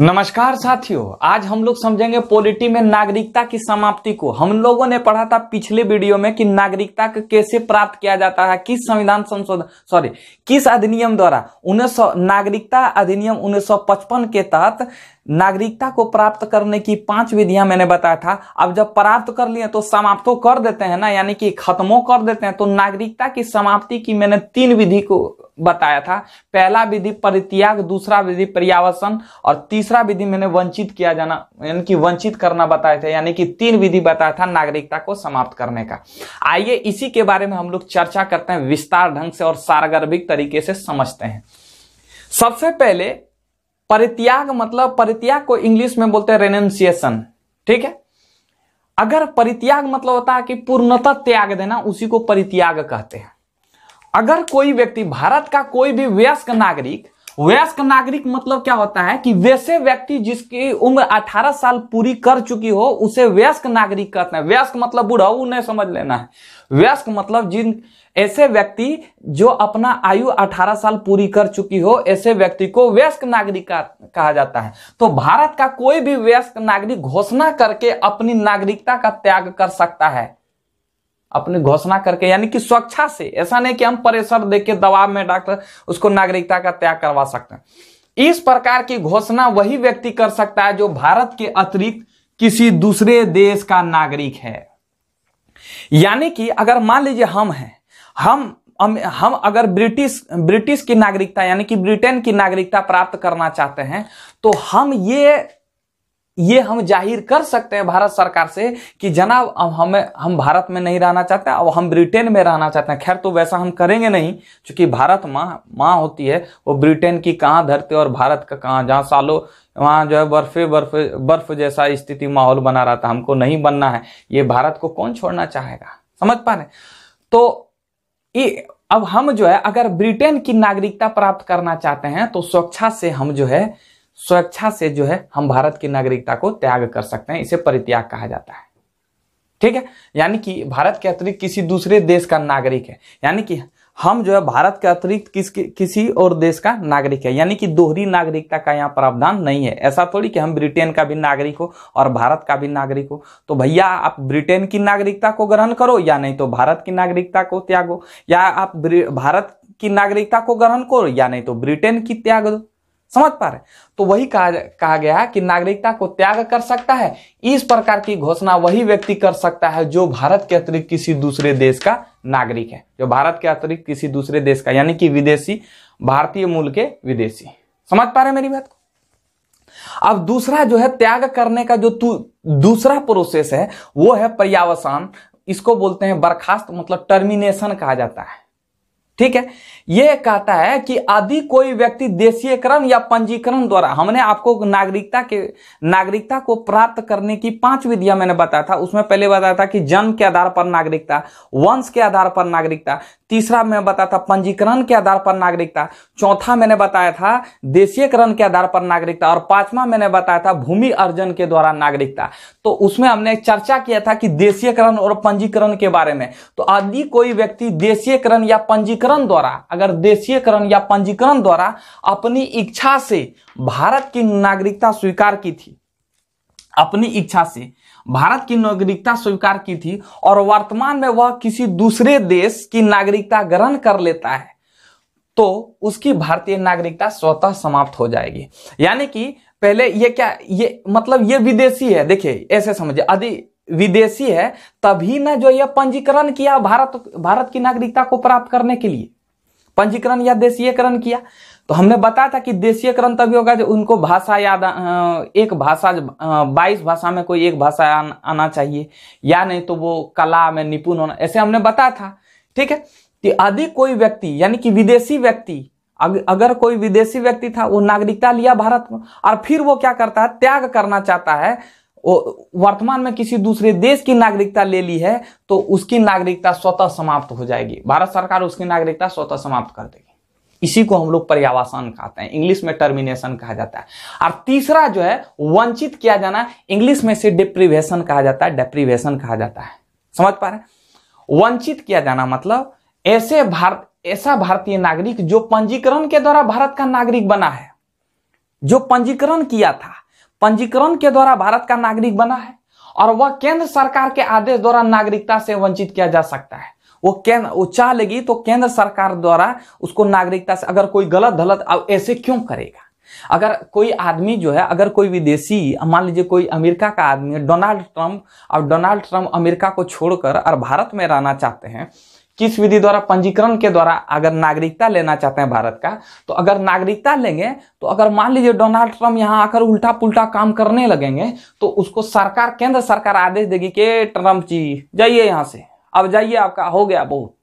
नमस्कार साथियों आज हम लोग समझेंगे पॉलिटी में नागरिकता की समाप्ति को हम लोगों ने पढ़ा था पिछले वीडियो में कि नागरिकता कैसे प्राप्त किया जाता है किस संविधान संशोधन सॉरी किस अधिनियम द्वारा उन्नीस नागरिकता अधिनियम 1955 के तहत नागरिकता को प्राप्त करने की पांच विधियां मैंने बताया था अब जब प्राप्त कर लिए तो समाप्तो तो कर देते हैं ना यानी कि खत्मो कर देते हैं तो नागरिकता की समाप्ति की मैंने तीन विधि को बताया था पहला विधि परित्याग दूसरा विधि पर्यावसन और तीसरा विधि मैंने वंचित किया जाना यानी कि वंचित करना बताया था यानी कि तीन विधि बताया था नागरिकता को समाप्त करने का आइए इसी के बारे में हम लोग चर्चा करते हैं विस्तार ढंग से और सारगर्भिक तरीके से समझते हैं सबसे पहले परित्याग मतलब परित्याग को इंग्लिश में बोलते हैं रेनेंसिएशन ठीक है अगर परित्याग मतलब होता है कि पूर्णतः त्याग देना उसी को परित्याग कहते हैं अगर कोई व्यक्ति भारत का कोई भी वयस्क नागरिक वयस्क नागरिक मतलब क्या होता है कि वैसे व्यक्ति जिसकी उम्र 18 साल पूरी कर चुकी हो उसे वयस्क नागरिक कहते हैं वयस्क मतलब बूढ़ा उन्हें समझ लेना है वयस्क मतलब जिन ऐसे व्यक्ति जो अपना आयु 18 साल पूरी कर चुकी हो ऐसे व्यक्ति को वयस्क नागरिक कहा जाता है तो भारत का कोई भी वयस्क नागरिक घोषणा करके अपनी नागरिकता का त्याग कर सकता है अपने घोषणा करके यानी कि स्वच्छा से ऐसा नहीं कि हम प्रेशर दे के दबाव में डॉक्टर उसको नागरिकता का त्याग करवा सकते हैं इस प्रकार की घोषणा वही व्यक्ति कर सकता है जो भारत के अतिरिक्त किसी दूसरे देश का नागरिक है यानी कि अगर मान लीजिए हम हैं हम हम अगर ब्रिटिश ब्रिटिश की नागरिकता यानी कि ब्रिटेन की नागरिकता प्राप्त करना चाहते हैं तो हम ये ये हम जाहिर कर सकते हैं भारत सरकार से कि जनाब अब हमें हम भारत में नहीं रहना चाहते अब हम ब्रिटेन में रहना चाहते हैं खैर तो वैसा हम करेंगे नहीं क्योंकि भारत माँ माँ होती है वो ब्रिटेन की कहाँ धरती और भारत का कहाँ जहाँ सालों वहाँ जो है बर्फे बर्फ बर्फ जैसा स्थिति माहौल बना रहा था हमको नहीं बनना है ये भारत को कौन छोड़ना चाहेगा समझ पा रहे तो ये अब हम जो है अगर ब्रिटेन की नागरिकता प्राप्त करना चाहते हैं तो स्वच्छा से हम जो है स्वेच्छा से जो है हम भारत की नागरिकता को त्याग कर सकते हैं इसे परित्याग कहा जाता है ठीक है यानी कि भारत के अतिरिक्त किसी दूसरे देश का नागरिक है यानी कि हम जो है भारत के अतिरिक्त किस किसी और देश का नागरिक है यानी कि दोहरी नागरिकता का यहाँ प्रावधान नहीं है ऐसा थोड़ी कि हम ब्रिटेन का भी नागरिक हो और भारत का भी नागरिक हो तो भैया आप ब्रिटेन की नागरिकता को ग्रहण करो या नहीं तो भारत की नागरिकता को त्यागो या आप भारत की नागरिकता को ग्रहण करो या नहीं तो ब्रिटेन की त्याग दो समझ पा रहे तो वही कहा कहा गया कि नागरिकता को त्याग कर सकता है इस प्रकार की घोषणा वही व्यक्ति कर सकता है जो भारत के अतिरिक्त किसी दूसरे देश का नागरिक है जो भारत के अतिरिक्त किसी दूसरे देश का यानी कि विदेशी भारतीय मूल के विदेशी समझ पा रहे मेरी बात को अब दूसरा जो है त्याग करने का जो दूसरा प्रोसेस है वो है पर्यावसान इसको बोलते हैं बर्खास्त मतलब टर्मिनेशन कहा जाता है ठीक है यह कहता है कि यदि कोई व्यक्ति देशीयकरण या पंजीकरण द्वारा हमने आपको नागरिकता के नागरिकता को प्राप्त करने की पांच विधियां मैंने बताया था उसमें पहले बताया था कि जन्म के आधार पर नागरिकता वंश के आधार पर नागरिकता तीसरा मैं बताया था पंजीकरण के आधार पर नागरिकता चौथा मैंने बताया था देशीयकरण के आधार पर नागरिकता और पांचवा मैंने बताया था भूमि अर्जन के द्वारा नागरिकता तो उसमें हमने चर्चा किया था कि देशीयकरण और पंजीकरण के बारे में तो यदि कोई व्यक्ति देशीयकरण या पंजीकरण पंजीकरण द्वारा अगर देशीयकरण या पंजीकरण द्वारा अपनी इच्छा से भारत की नागरिकता स्वीकार की थी अपनी इच्छा से भारत की नागरिकता स्वीकार की थी और वर्तमान में वह किसी दूसरे देश की नागरिकता ग्रहण कर लेता है तो उसकी भारतीय नागरिकता स्वतः समाप्त हो जाएगी यानी कि पहले ये क्या ये मतलब ये विदेशी है देखिए ऐसे समझिए विदेशी है तभी ना जो यह पंजीकरण किया भारत भारत की नागरिकता को प्राप्त करने के लिए पंजीकरण या देशीयकरण किया तो हमने बताया था कि देशीयकरण तभी होगा जो उनको भाषा याद एक भाषा बाईस भाषा में कोई एक भाषा आन, आना चाहिए या नहीं तो वो कला में निपुण होना ऐसे हमने बताया था ठीक है कि अधिक कोई व्यक्ति यानी कि विदेशी व्यक्ति अगर कोई विदेशी व्यक्ति था वो नागरिकता लिया भारत में और फिर वो क्या करता है त्याग करना चाहता है वर्तमान में किसी दूसरे देश की नागरिकता ले ली है तो उसकी नागरिकता स्वतः समाप्त हो जाएगी भारत सरकार उसकी नागरिकता स्वतः समाप्त कर देगी इसी को हम लोग पर्यावासन कहते हैं इंग्लिश में टर्मिनेशन कहा जाता है और तीसरा जो है वंचित किया जाना इंग्लिश में से डिप्रिवेशन कहा जाता है डेप्रिवेशन कहा जाता है समझ पा रहे वंचित किया जाना मतलब ऐसे भारत ऐसा भारतीय नागरिक जो पंजीकरण के द्वारा भारत का नागरिक बना है जो पंजीकरण किया था पंजीकरण के द्वारा भारत का नागरिक बना है और वह केंद्र सरकार के आदेश द्वारा नागरिकता से वंचित किया जा सकता है वो केंद्र वो चाह लेगी तो केंद्र सरकार द्वारा उसको नागरिकता से अगर कोई गलत गलत ऐसे क्यों करेगा अगर कोई आदमी जो है अगर कोई विदेशी मान लीजिए कोई अमेरिका का आदमी डोनाल्ड ट्रंप और डोनाल्ड ट्रंप अमेरिका को छोड़कर और भारत में रहना चाहते हैं किस विधि द्वारा पंजीकरण के द्वारा अगर नागरिकता लेना चाहते हैं भारत का तो अगर नागरिकता लेंगे तो अगर मान लीजिए डोनाल्ड ट्रम्प यहाँ आकर उल्टा पुल्टा काम करने लगेंगे तो उसको सरकार केंद्र सरकार आदेश देगी कि ट्रम्प जी जाइए यहाँ से अब जाइए आपका हो गया बहुत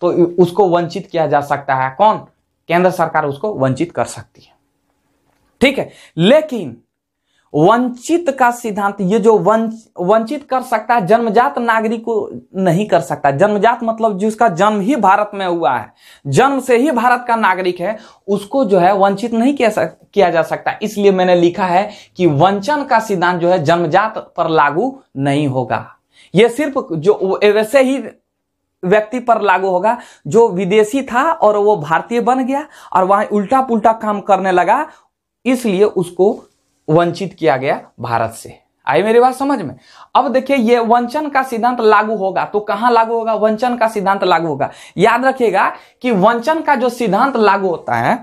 तो उसको वंचित किया जा सकता है कौन केंद्र सरकार उसको वंचित कर सकती है ठीक है लेकिन वंचित का सिद्धांत ये जो वंच, वंचित कर सकता है जन्मजात नागरिक को नहीं कर सकता जन्मजात मतलब जिसका जन्म ही भारत में हुआ है जन्म से ही भारत का नागरिक है उसको जो है वंचित नहीं किया सक, किया जा सकता इसलिए मैंने लिखा है कि वंचन का सिद्धांत जो है जन्मजात पर लागू नहीं होगा ये सिर्फ जो वैसे ही व्यक्ति पर लागू होगा जो विदेशी था और वो भारतीय बन गया और वहां उल्टा पुल्टा काम करने लगा इसलिए उसको वंचित किया गया भारत से आई मेरी बात समझ में अब देखिए ये वंचन का सिद्धांत लागू होगा तो कहां लागू होगा वंचन का सिद्धांत लागू होगा याद रखिएगा कि वंचन का जो सिद्धांत लागू होता है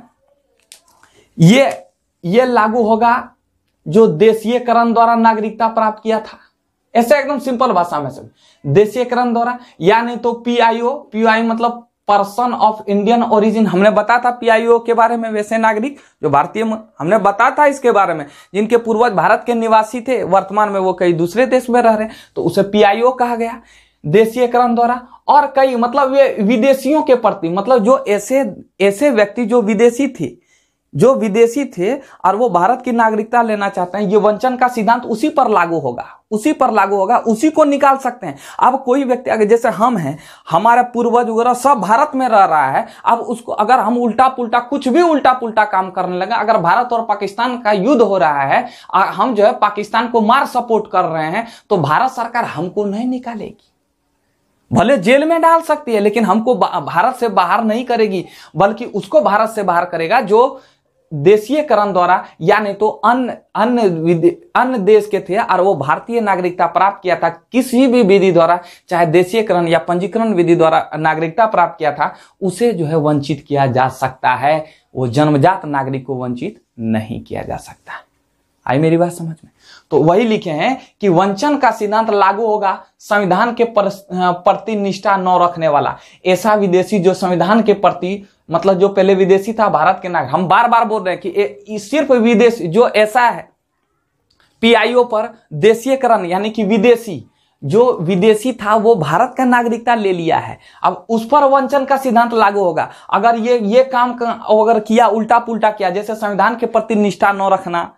ये ये लागू होगा जो देशीयकरण द्वारा नागरिकता प्राप्त किया था ऐसे एकदम सिंपल भाषा में सब देशीयकरण द्वारा यानी तो पीआईओ पीआई मतलब पर्सन ऑफ इंडियन ओरिजिन हमने बताया था पीआईओ के बारे में वैसे नागरिक जो भारतीय हमने बताया था इसके बारे में जिनके पूर्वज भारत के निवासी थे वर्तमान में वो कई दूसरे देश में रह रहे तो उसे पीआईओ कहा गया देशीयकरण द्वारा और कई मतलब ये विदेशियों के प्रति मतलब जो ऐसे ऐसे व्यक्ति जो विदेशी थे जो विदेशी थे और वो भारत की नागरिकता लेना चाहते हैं ये वंचन का सिद्धांत उसी पर लागू होगा उसी पर लागू होगा उसी को निकाल सकते हैं अब कोई व्यक्ति अगर जैसे हम हैं हमारा पूर्वज वगैरह सब भारत में रह रहा है अब उसको अगर हम उल्टा पुल्टा कुछ भी उल्टा पुल्टा काम करने लगे अगर भारत और पाकिस्तान का युद्ध हो रहा है हम जो है पाकिस्तान को मार सपोर्ट कर रहे हैं तो भारत सरकार हमको नहीं निकालेगी भले जेल में डाल सकती है लेकिन हमको भारत से बाहर नहीं करेगी बल्कि उसको भारत से बाहर करेगा जो देशीयकरण द्वारा यानी तो अन्य अन्य अन्य देश के थे और वो भारतीय नागरिकता प्राप्त किया था किसी भी विधि द्वारा चाहे देशीयकरण या पंजीकरण विधि द्वारा नागरिकता प्राप्त किया था उसे जो है वंचित किया जा सकता है वो जन्मजात नागरिक को वंचित नहीं किया जा सकता आई मेरी बात समझ में तो वही लिखे हैं कि वंचन का सिद्धांत लागू होगा संविधान के प्रति निष्ठा न रखने वाला ऐसा विदेशी जो संविधान के प्रति मतलब जो पहले विदेशी था भारत के नागरिक हम बार बार बोल रहे हैं कि ए, सिर्फ विदेशी जो ऐसा है पीआईओ पर देशीयकरण यानी कि विदेशी जो विदेशी था वो भारत का नागरिकता ले लिया है अब उस पर वंचन का सिद्धांत लागू होगा अगर ये ये काम अगर किया उल्टा पुल्टा किया जैसे संविधान के प्रति निष्ठा न रखना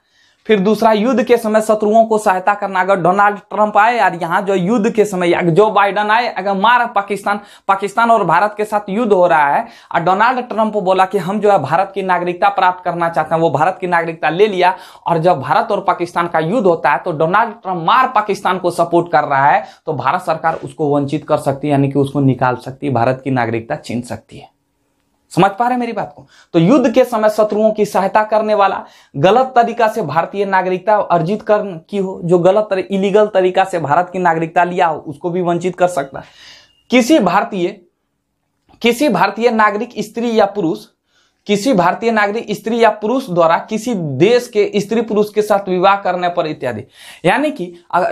फिर दूसरा युद्ध के समय शत्रुओं को सहायता करना अगर डोनाल्ड ट्रंप आए और यहाँ जो युद्ध के समय जो बाइडन आए अगर मार पाकिस्तान पाकिस्तान और भारत के साथ युद्ध हो रहा है और डोनाल्ड ट्रंप बोला कि हम जो है भारत की नागरिकता प्राप्त करना चाहते हैं वो भारत की नागरिकता ले लिया और जब भारत और पाकिस्तान का युद्ध होता है तो डोनाल्ड ट्रंप मार पाकिस्तान को सपोर्ट कर रहा है तो भारत सरकार उसको वंचित कर सकती है यानी कि उसको निकाल सकती है भारत की नागरिकता छीन सकती है समझ पा रहे मेरी बात को तो युद्ध के समय शत्रुओं की सहायता करने वाला गलत तरीका से भारतीय नागरिकता अर्जित कर की हो जो गलत तर, इलीगल तरीका से भारत की नागरिकता लिया हो उसको भी वंचित कर सकता है किसी भारतीय किसी भारतीय नागरिक स्त्री या पुरुष किसी भारतीय नागरिक स्त्री या पुरुष द्वारा किसी देश के स्त्री पुरुष के साथ विवाह करने पर इत्यादि यानी कि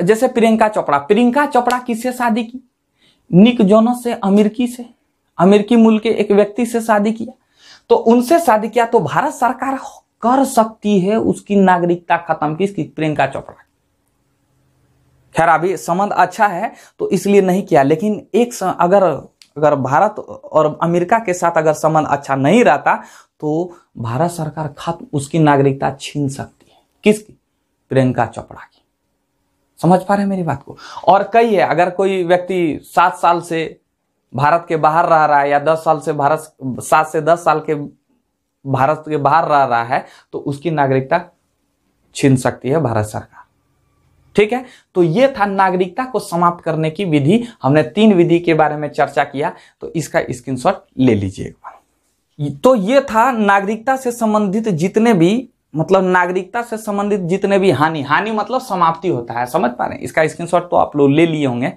जैसे प्रियंका चोपड़ा प्रियंका चोपड़ा किससे शादी की निक जोनस से अमेरिकी से अमेरिकी मूल के एक व्यक्ति से शादी किया तो उनसे शादी किया तो भारत सरकार कर सकती है उसकी नागरिकता खत्म किसकी प्रियंका चोपड़ा खैर अभी संबंध अच्छा है तो इसलिए नहीं किया लेकिन एक अगर अगर भारत और अमेरिका के साथ अगर संबंध अच्छा नहीं रहता तो भारत सरकार खत्म उसकी नागरिकता छीन सकती है किसकी प्रियंका चोपड़ा की समझ पा रहे हैं मेरी बात को और कई है अगर कोई व्यक्ति सात साल से भारत के बाहर रह रहा है या दस साल से भारत सात से दस साल के भारत के बाहर रह रहा है तो उसकी नागरिकता छीन सकती है भारत सरकार ठीक है तो ये था नागरिकता को समाप्त करने की विधि हमने तीन विधि के बारे में चर्चा किया तो इसका स्क्रीनशॉट ले लीजिए एक बार तो ये था नागरिकता से संबंधित जितने भी मतलब नागरिकता से संबंधित जितने भी हानि हानि मतलब समाप्ति होता है समझ पा रहे हैं इसका स्क्रीनशॉट तो आप लोग ले लिए होंगे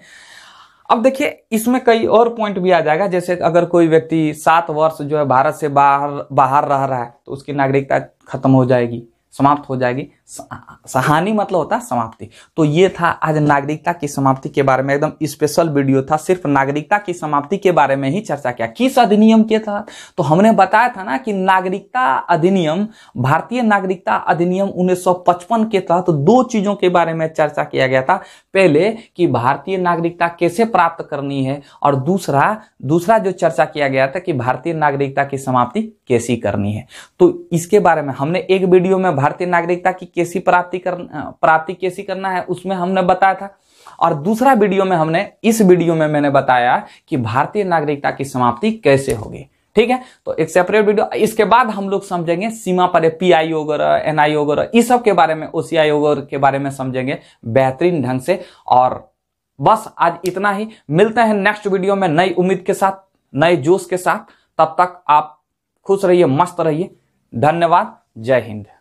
अब देखिए इसमें कई और पॉइंट भी आ जाएगा जैसे अगर कोई व्यक्ति सात वर्ष जो है भारत से बाहर बाहर रह रहा है तो उसकी नागरिकता खत्म हो जाएगी समाप्त हो जाएगी सहानी मतलब होता है समाप्ति तो ये था आज नागरिकता की समाप्ति के बारे में एकदम स्पेशल वीडियो था सिर्फ नागरिकता की समाप्ति के बारे में ही चर्चा किया किस अधिनियम के तहत तो हमने बताया था ना कि नागरिकता अधिनियम भारतीय नागरिकता अधिनियम 1955 के तहत तो दो चीजों के बारे में चर्चा किया गया था पहले कि भारतीय नागरिकता कैसे प्राप्त करनी है और दूसरा दूसरा जो चर्चा किया गया था कि भारतीय नागरिकता की समाप्ति कैसी करनी है तो इसके बारे में हमने एक वीडियो में भारतीय नागरिकता की कैसी प्राप्ति कर प्राप्ति कैसी करना है उसमें हमने बताया था और दूसरा वीडियो में हमने इस वीडियो में मैंने बताया कि भारतीय नागरिकता की समाप्ति कैसे होगी ठीक है तो एक सेपरेट वीडियो इसके बाद हम लोग समझेंगे सीमा पर पी आई वगैरह एन आई वगैरह इस सब के बारे में ओ सी आई वगैरह के बारे में समझेंगे बेहतरीन ढंग से और बस आज इतना ही मिलते हैं नेक्स्ट वीडियो में नई उम्मीद के साथ नए जोश के साथ तब तक आप खुश रहिए मस्त रहिए धन्यवाद जय हिंद